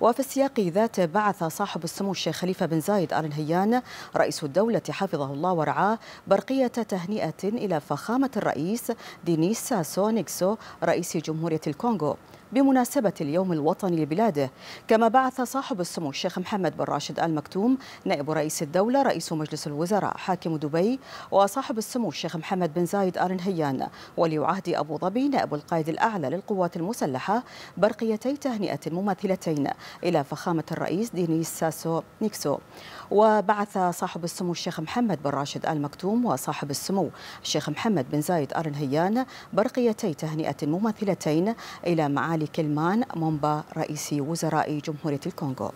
وفي السياق ذاته بعث صاحب السمو الشيخ خليفة بن زايد آل نهيان رئيس الدولة حفظه الله ورعاه برقية تهنئة إلى فخامة الرئيس دينيس ساسو نيكسو رئيس جمهورية الكونغو بمناسبة اليوم الوطني لبلاده كما بعث صاحب السمو الشيخ محمد بن راشد آل مكتوم نائب رئيس الدولة رئيس مجلس الوزراء حاكم دبي وصاحب السمو الشيخ محمد بن زايد آل نهيان ولي عهد أبو ظبي نائب القائد الأعلى للقوات المسلحة برقيتي تهنئة مماثلتين إلى فخامة الرئيس دينيس ساسو نيكسو وبعث صاحب السمو الشيخ محمد بن راشد آل مكتوم وصاحب السمو الشيخ محمد بن زايد آل نهيان برقيتي تهنئة مماثلتين إلى معالي كلمان مومبا رئيس وزراء جمهورية الكونغو